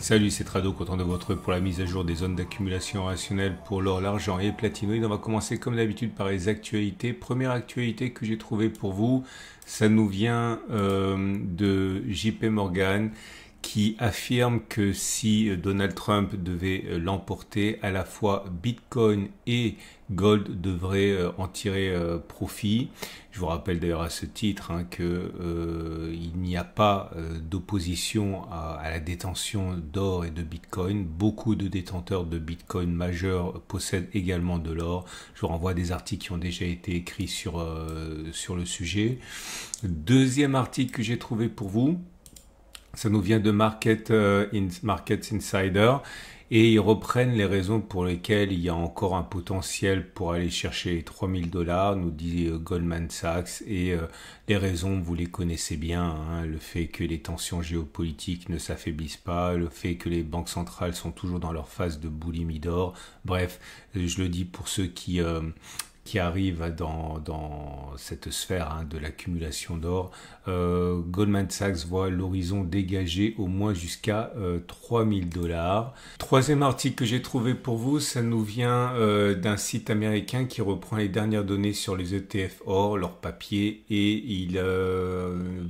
Salut, c'est Trado, content de votre pour la mise à jour des zones d'accumulation rationnelle pour l'or, l'argent et le platinoïde. On va commencer comme d'habitude par les actualités. Première actualité que j'ai trouvée pour vous, ça nous vient euh, de JP Morgan qui affirme que si euh, Donald Trump devait euh, l'emporter, à la fois Bitcoin et Gold devraient euh, en tirer profit. Je vous rappelle d'ailleurs à ce titre hein, qu'il n'y a pas d'opposition à, la détention d'or et de Bitcoin. Beaucoup de détenteurs de Bitcoin majeurs possèdent également de l'or. Je vous renvoie des articles qui ont déjà été écrits sur, sur le sujet. Deuxième article que j'ai trouvé pour vous. Ça nous vient de Market, euh, Markets Insider et ils reprennent les raisons pour lesquelles il y a encore un potentiel pour aller chercher les 3000 dollars, nous dit euh, Goldman Sachs, et euh, les raisons, vous les connaissez bien, hein. le fait que les tensions géopolitiques ne s'affaiblissent pas, le fait que les banques centrales sont toujours dans leur phase de boulimie d'or, bref, je le dis pour ceux qui, qui arrive dans, dans cette sphère hein, de l'accumulation d'or. Euh, Goldman Sachs voit l'horizon dégagé au moins jusqu'à 3000 euh, dollars. Troisième article que j'ai trouvé pour vous, ça nous vient euh, d'un site américain qui reprend les dernières données sur les ETF or, leurs papiers, et ils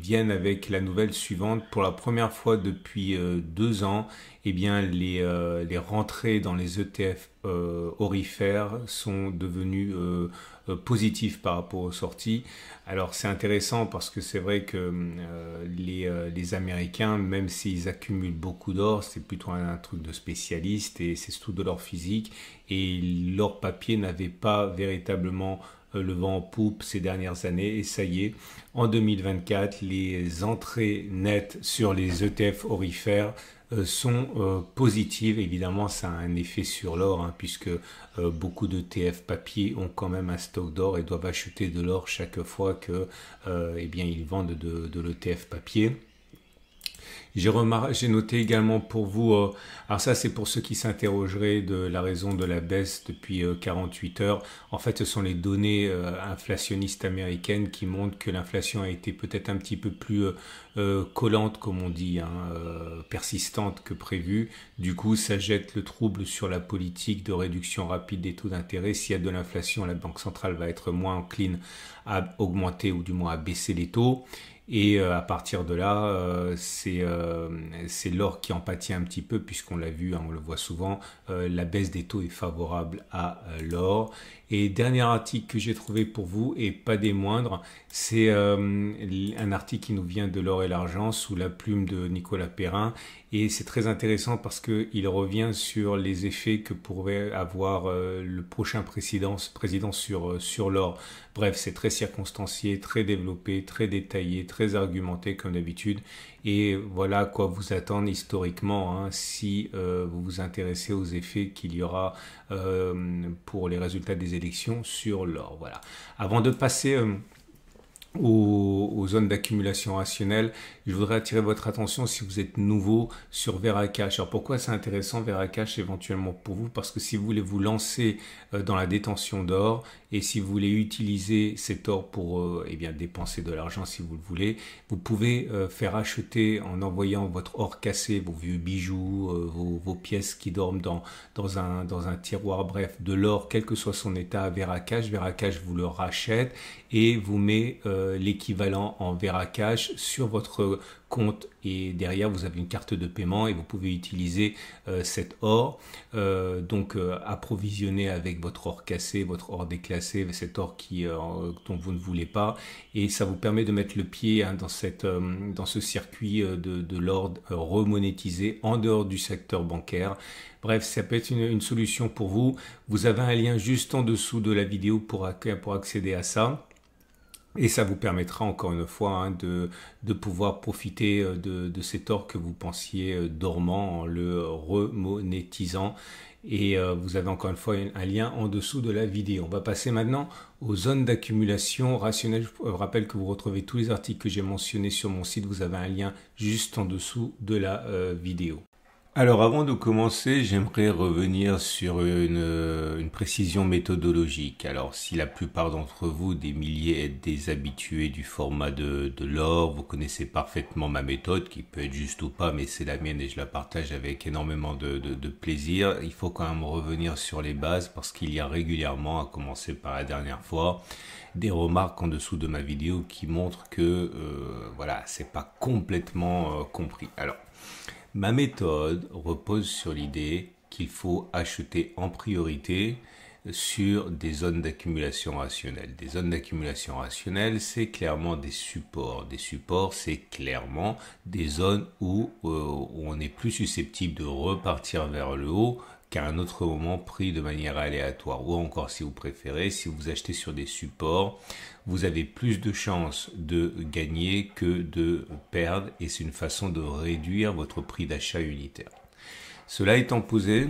viennent avec la nouvelle suivante. Pour la première fois depuis deux ans, et eh bien, les, les rentrées dans les ETF euh, orifères sont devenus euh, euh, positifs par rapport aux sorties. Alors c'est intéressant parce que c'est vrai que les, Américains, même s'ils accumulent beaucoup d'or, c'est plutôt un, truc de spécialiste et c'est surtout de leur physique et leur papier n'avait pas véritablement le vent en poupe ces dernières années. Et ça y est, en 2024, les entrées nettes sur les ETF orifères euh, sont euh, positives. Évidemment, ça a un effet sur l'or, hein, puisque euh, beaucoup de TF papier ont quand même un stock d'or et doivent acheter de l'or chaque fois que eh bien, ils vendent de, de l'ETF papier. J'ai noté également pour vous, euh, alors ça c'est pour ceux qui s'interrogeraient de la raison de la baisse depuis 48 euh, heures. En fait, ce sont les données euh, inflationnistes américaines qui montrent que l'inflation a été peut-être un petit peu plus collante, comme on dit, hein, persistante que prévu. Du coup, ça jette le trouble sur la politique de réduction rapide des taux d'intérêt. S'il y a de l'inflation, la Banque centrale va être moins encline à augmenter ou du moins à baisser les taux. Et euh, à partir de là, euh, euh, c'est l'or qui en pâtit un petit peu, puisqu'on l'a vu, hein, on le voit souvent, la baisse des taux est favorable à l'or. Et dernier article que j'ai trouvé pour vous, et pas des moindres, c'est euh, un article qui nous vient de l'or et l'argent sous la plume de Nicolas Perrin. Et c'est très intéressant parce qu'il revient sur les effets que pourrait avoir euh, le prochain président, sur, euh, sur l'or. Bref, c'est très circonstancié, très développé, très détaillé, très argumenté comme d'habitude. Et voilà quoi vous attendre historiquement hein, si euh, vous vous intéressez aux effets qu'il y aura euh, pour les résultats des élections sur l'or. Voilà. Avant de passer euh, aux, zones d'accumulation rationnelle. Je voudrais attirer votre attention si vous êtes nouveau sur Veracash. Alors pourquoi c'est intéressant Veracash éventuellement pour vous Parce que si vous voulez vous lancer euh, dans la détention d'or et si vous voulez utiliser cet or pour euh, eh bien, dépenser de l'argent si vous le voulez, vous pouvez euh, faire acheter en envoyant votre or cassé, vos vieux bijoux, vos, pièces qui dorment dans, dans, un, dans un tiroir, bref, de l'or, quel que soit son état à Veracash. Veracash vous le rachète et vous met... Euh, l'équivalent en cash sur votre compte et derrière vous avez une carte de paiement et vous pouvez utiliser euh, cet or euh, donc approvisionner avec votre or cassé votre or déclassé cet or qui dont vous ne voulez pas et ça vous permet de mettre le pied hein, dans cette dans ce circuit de, de l'or remonétisé en dehors du secteur bancaire Bref, ça peut être une, solution pour vous. Vous avez un lien juste en dessous de la vidéo pour, pour accéder à ça. Et ça vous permettra encore une fois hein, de, pouvoir profiter euh, de, de cet or que vous pensiez euh, dormant en le remonétisant. Et euh, vous avez encore une fois un lien en dessous de la vidéo. On va passer maintenant aux zones d'accumulation rationnelle. Je rappelle que vous retrouvez tous les articles que j'ai mentionnés sur mon site. Vous avez un lien juste en dessous de la vidéo. Alors avant de commencer, j'aimerais revenir sur une, euh, une, précision méthodologique. Alors si la plupart d'entre vous, des milliers, êtes des habitués du format de, de l'or, vous connaissez parfaitement ma méthode, qui peut être juste ou pas, mais c'est la mienne et je la partage avec énormément de, de, plaisir. Il faut quand même revenir sur les bases parce qu'il y a régulièrement, à commencer par la dernière fois, des remarques en dessous de ma vidéo qui montrent que euh, voilà, c'est pas complètement euh, compris. Alors Ma méthode repose sur l'idée qu'il faut acheter en priorité sur des zones d'accumulation rationnelle. Des zones d'accumulation rationnelle, c'est clairement des supports. Des supports, c'est clairement des zones où, euh, on est plus susceptible de repartir vers le haut qu'à un autre moment pris de manière aléatoire. Ou encore, si vous préférez, si vous achetez sur des supports, vous avez plus de chances de gagner que de perdre et c'est une façon de réduire votre prix d'achat unitaire. Cela étant posé,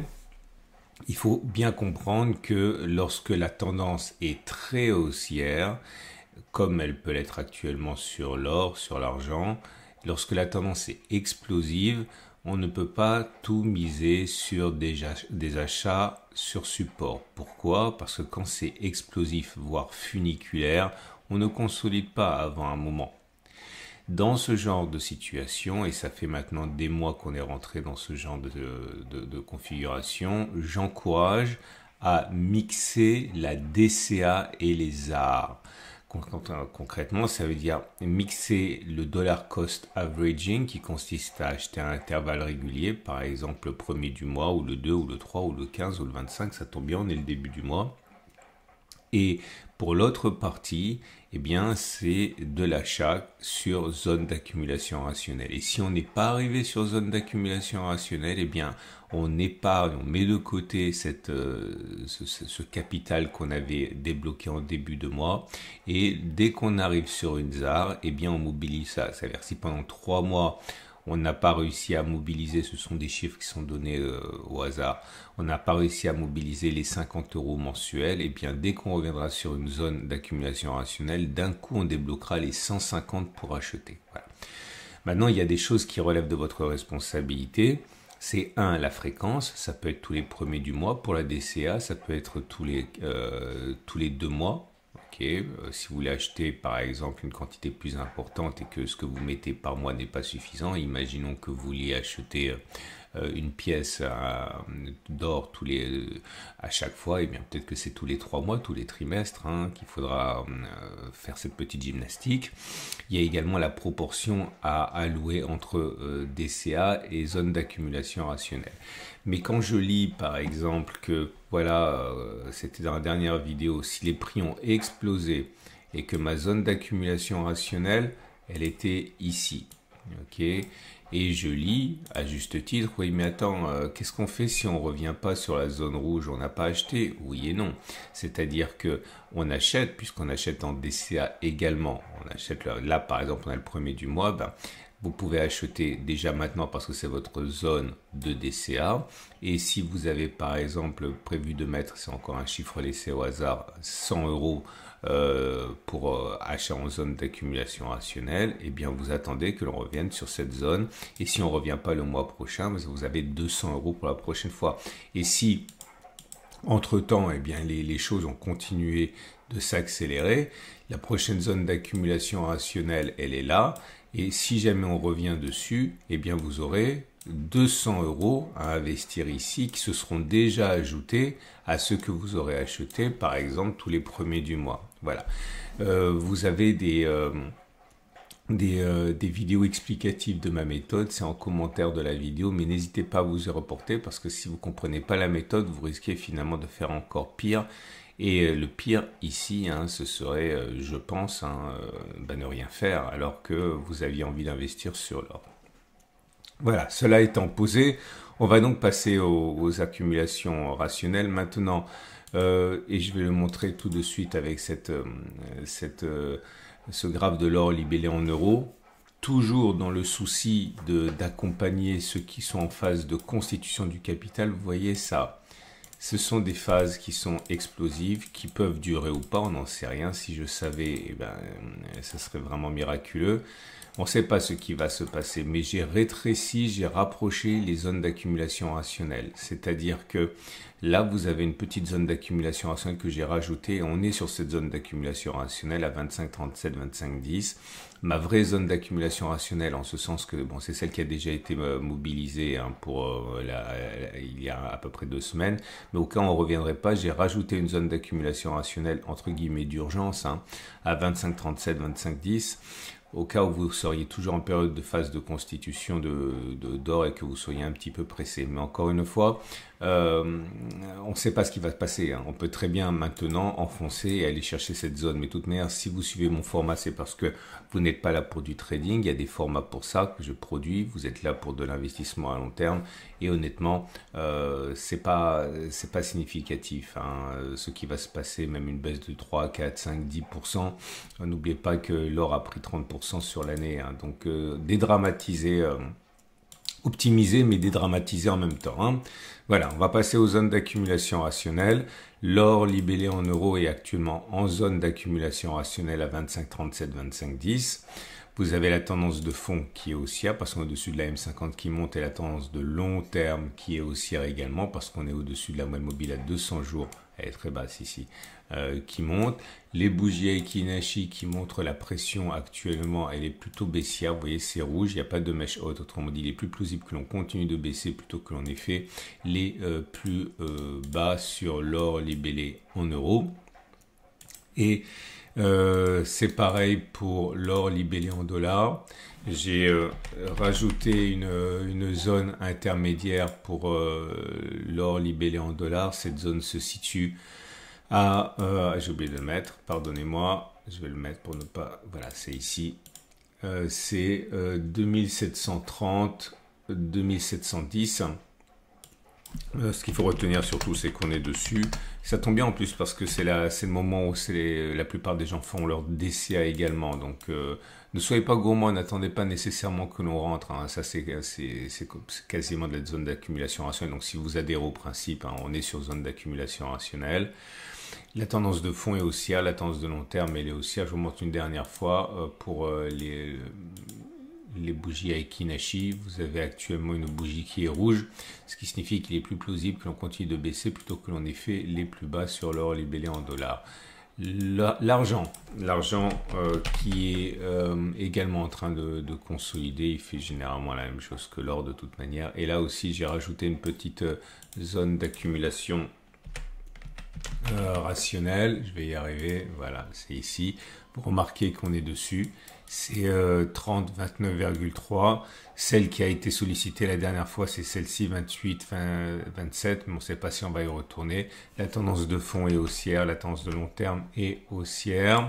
il faut bien comprendre que lorsque la tendance est très haussière, comme elle peut l'être actuellement sur l'or, sur l'argent, lorsque la tendance est explosive, on ne peut pas tout miser sur des, achats sur support. Pourquoi Parce que quand c'est explosif, voire funiculaire, on ne consolide pas avant un moment. Dans ce genre de situation, et ça fait maintenant des mois qu'on est rentré dans ce genre de, de configuration, j'encourage à mixer la DCA et les arts. Concrètement, ça veut dire mixer le dollar cost averaging qui consiste à acheter un intervalle régulier, par exemple le premier du mois ou le 2 ou le 3 ou le 15 ou le 25, ça tombe bien, on est le début du mois, et pour l'autre partie, eh bien, c'est de l'achat sur zone d'accumulation rationnelle. Et si on n'est pas arrivé sur zone d'accumulation rationnelle, eh bien, on épargne, on met de côté euh, ce, capital qu'on avait débloqué en début de mois. Et dès qu'on arrive sur une ZAR, eh bien, on mobilise ça. Ça à dire si pendant trois mois, on n'a pas réussi à mobiliser, ce sont des chiffres qui sont donnés euh, au hasard, on n'a pas réussi à mobiliser les 50 euros mensuels, et eh bien dès qu'on reviendra sur une zone d'accumulation rationnelle, d'un coup on débloquera les 150 pour acheter. Maintenant, il y a des choses qui relèvent de votre responsabilité. C'est un, la fréquence, ça peut être tous les premiers du mois pour la DCA, ça peut être tous les, euh, tous les deux mois euh, si vous voulez acheter par exemple une quantité plus importante et que ce que vous mettez par mois n'est pas suffisant, imaginons que vous vouliez acheter euh, une pièce d'or euh, à chaque fois, et eh bien peut-être que c'est tous les trois mois, tous les trimestres hein, qu'il faudra faire cette petite gymnastique. Il y a également la proportion à allouer entre DCA et zone d'accumulation rationnelle. Mais quand je lis par exemple que voilà, euh, c'était dans la dernière vidéo. Si les prix ont explosé et que ma zone d'accumulation rationnelle, elle était ici. Ok Et je lis, à juste titre, oui, mais attends, euh, qu'est-ce qu'on fait si on revient pas sur la zone rouge On n'a pas acheté Oui et non. C'est-à-dire que on achète, puisqu'on achète en DCA également. On achète là, par exemple, on a le premier du mois, ben, vous pouvez acheter déjà maintenant parce que c'est votre zone de DCA. Et si vous avez par exemple prévu de mettre, c'est encore un chiffre laissé au hasard, 100 euros euh, pour euh, achat en zone d'accumulation rationnelle, et eh bien vous attendez que l'on revienne sur cette zone. Et si on ne revient pas le mois prochain, vous avez 200 euros pour la prochaine fois. Et si entre-temps, et eh bien, les, choses ont continué de s'accélérer. La prochaine zone d'accumulation rationnelle, elle est là. Et si jamais on revient dessus, eh bien vous aurez 200 euros à investir ici qui se seront déjà ajoutés à ce que vous aurez acheté, par exemple, tous les premiers du mois. Voilà. Euh, vous avez des... Euh, euh, des, vidéos explicatives de ma méthode, c'est en commentaire de la vidéo, mais n'hésitez pas à vous y reporter parce que si vous comprenez pas la méthode, vous risquez finalement de faire encore pire et euh, le pire ici, hein, ce serait, euh, je pense, hein, euh, bah, ne rien faire alors que vous aviez envie d'investir sur l'or. Voilà, cela étant posé, on va donc passer aux, accumulations rationnelles maintenant. et je vais le montrer tout de suite avec cette, cette, ce graphe de l'or libellé en euros. Toujours dans le souci d'accompagner ceux qui sont en phase de constitution du capital, vous voyez ça. Ce sont des phases qui sont explosives, qui peuvent durer ou pas, on n'en sait rien. Si je savais, eh ben, euh, ça serait vraiment miraculeux. On ne sait pas ce qui va se passer, mais j'ai rétréci, j'ai rapproché les zones d'accumulation rationnelle. C'est-à-dire que là, vous avez une petite zone d'accumulation rationnelle que j'ai rajoutée. On est sur cette zone d'accumulation rationnelle à 25, 37, 25, 10 ma vraie zone d'accumulation rationnelle, en ce sens que bon, c'est celle qui a déjà été euh, mobilisée hein, pour euh, euh, il y a à peu près deux semaines, mais au cas où on ne reviendrait pas, j'ai rajouté une zone d'accumulation rationnelle entre guillemets d'urgence hein, à 25,37, 25,10 au cas où vous seriez toujours en période de phase de constitution de, d'or et que vous soyez un petit peu pressé. Mais encore une fois, euh, on ne sait pas ce qui va se passer. Hein. On peut très bien maintenant enfoncer et aller chercher cette zone. Mais toute manière, si vous suivez mon format, c'est parce que vous n'êtes pas là pour du trading. Il y a des formats pour ça que je produis. Vous êtes là pour de l'investissement à long terme. Et honnêtement, euh, c'est pas pas significatif. Hein. Euh, ce qui va se passer, même une baisse de 3, 4, 5, 10%. N'oubliez pas que l'or a pris 30% sur l'année. Hein. Donc euh, dédramatiser optimiser mais dédramatiser en même temps. Hein. Voilà, on va passer aux zones d'accumulation rationnelle. L'or libellé en euros est actuellement en zone d'accumulation rationnelle à 25,37, 25,10. Vous avez la tendance de fond qui est haussière parce qu'on est au-dessus de la M50 qui monte et la tendance de long terme qui est haussière également parce qu'on est au-dessus de la moyenne mobile à 200 jours elle est très basse ici, euh, qui monte. Les bougies Aikinashi qui montrent la pression actuellement, elle est plutôt baissière. Vous voyez, c'est rouge, il n'y a pas de mèche haute. Autrement dit, il est plus plausible que l'on continue de baisser plutôt que l'on ait fait les euh, plus euh, bas sur l'or libellé en euros. Et euh, c'est pareil pour l'or libellé en dollars. J'ai euh, rajouté euh, une, zone intermédiaire pour l'or libellé en dollars. Cette zone se situe à... J'ai oublié de le mettre, pardonnez-moi. Je vais le mettre pour ne pas... Voilà, c'est ici. c'est 2730, 2710. Euh, ce qu'il faut retenir surtout, c'est qu'on est dessus. Ça tombe bien en plus parce que c'est le moment où la plupart des gens font leur DCA également. Donc euh, ne soyez pas gourmands, n'attendez pas nécessairement que l'on rentre. Hein. Ça, c'est quasiment de la zone d'accumulation rationnelle. Donc si vous adhérez au principe, hein, on est sur zone d'accumulation rationnelle. La tendance de fond est haussière, la tendance de long terme elle est haussière. Je vous montre une dernière fois euh, pour les les bougies Aikinashi. Vous avez actuellement une bougie qui est rouge, ce qui signifie qu'il est plus plausible que l'on continue de baisser plutôt que l'on ait fait les plus bas sur l'or libellé en dollars. L'argent, l'argent euh, qui est euh, également en train de, de, consolider, il fait généralement la même chose que l'or de toute manière. Et là aussi, j'ai rajouté une petite euh, zone d'accumulation euh, rationnel, je vais y arriver, voilà, c'est ici. Vous remarquez qu'on est dessus, c'est euh, 30, 29,3. Celle qui a été sollicitée la dernière fois, c'est celle-ci, 28, 27, mais on sait pas si on va y retourner. La tendance de fond est haussière, la tendance de long terme est haussière.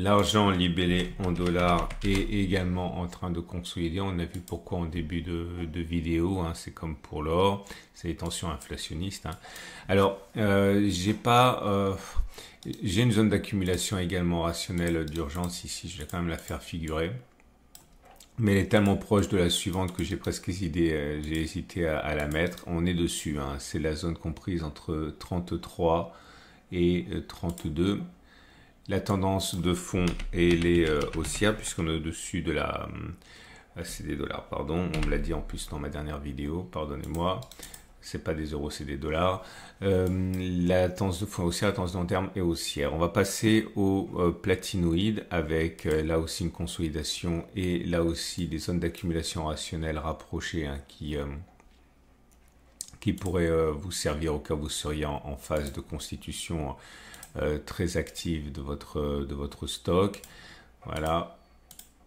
L'argent libellé en dollars est également en train de consolider. On a vu pourquoi en début de, vidéo. Hein, c'est comme pour l'or, c'est les tensions inflationnistes. Hein. Alors, euh, j'ai pas, euh, j'ai une zone d'accumulation également rationnelle d'urgence ici. Je vais quand même la faire figurer mais elle est tellement proche de la suivante que j'ai presque hésité, euh, j'ai hésité à, la mettre. On est dessus, hein. c'est la zone comprise entre 33 et 32 la tendance de fond, est euh, haussière puisqu'on est au-dessus de la... Euh, c'est des dollars, pardon. On me l'a dit en plus dans ma dernière vidéo, pardonnez-moi. C'est pas des euros, c'est des dollars. Euh, la tendance de fond haussière, la tendance long terme est haussière. On va passer au platinoïde avec là aussi une consolidation et là aussi des zones d'accumulation rationnelle rapprochées hein, qui qui pourrait vous servir au cas où vous seriez en phase de constitution hein. Euh, très active de votre, de votre stock. Voilà,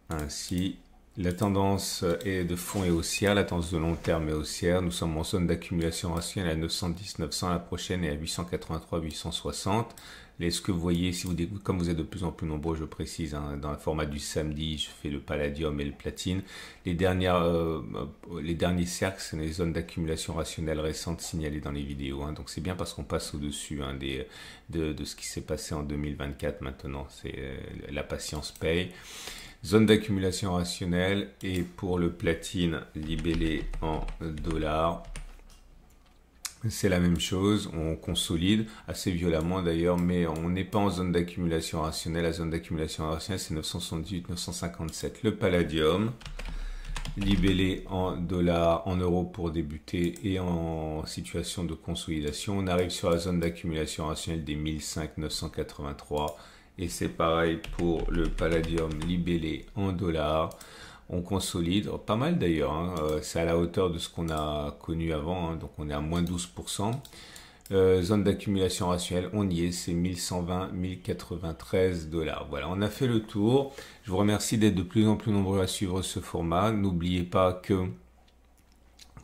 ainsi. La tendance est de fond est haussière, la tendance de long terme est haussière. Nous sommes en zone d'accumulation rationnelle à 910, 900 la prochaine est à 883, 860 ce que vous voyez, si vous découvrez, comme vous êtes de plus en plus nombreux, je précise, hein, dans le format du samedi, je fais le palladium et le platine. Les, dernières, euh, les derniers cercles, c'est les zones d'accumulation rationnelle récentes signalées dans les vidéos. Hein. donc c'est bien parce qu'on passe au-dessus hein, de, ce qui s'est passé en 2024 maintenant. C'est euh, la patience paye. Zone d'accumulation rationnelle et pour le platine libellé en dollars, c'est la même chose, on consolide assez violemment d'ailleurs, mais on n'est pas en zone d'accumulation rationnelle. La zone d'accumulation rationnelle, c'est 978-957. Le palladium, libellé en dollars, en euros pour débuter et en situation de consolidation. On arrive sur la zone d'accumulation rationnelle des 1005 Et c'est pareil pour le palladium libellé en dollars on consolide, oh, pas mal d'ailleurs, hein. euh, c'est à la hauteur de ce qu'on a connu avant, hein. donc on est à moins 12%. Euh, zone d'accumulation rationnelle, on y est, c'est 1120, 1093 dollars. Voilà, on a fait le tour. Je vous remercie d'être de plus en plus nombreux à suivre ce format. N'oubliez pas que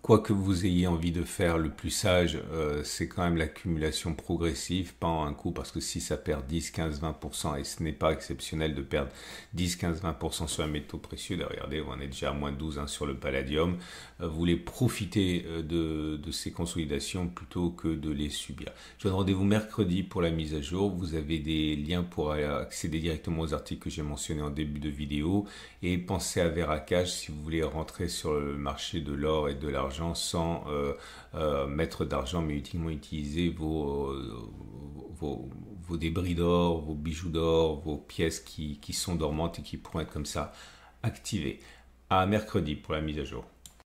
quoi que vous ayez envie de faire, le plus sage, euh, c'est quand même l'accumulation progressive, pas en un coup, parce que si ça perd 10, 15, 20%, et ce n'est pas exceptionnel de perdre 10, 15, 20% sur un métaux précieux, regardez, on est déjà à moins 12 hein, sur le palladium, euh, vous voulez profiter euh, de, de ces consolidations plutôt que de les subir. Je vous donne rendez-vous mercredi pour la mise à jour, vous avez des liens pour accéder directement aux articles que j'ai mentionnés en début de vidéo, et pensez à Veracash si vous voulez rentrer sur le marché de l'or et de l'argent sans euh, euh, mettre d'argent, mais utilement utiliser euh, vos, vos, débris d'or, vos bijoux d'or, vos pièces qui, qui sont dormantes et qui pourront être comme ça activées. À mercredi pour la mise à jour.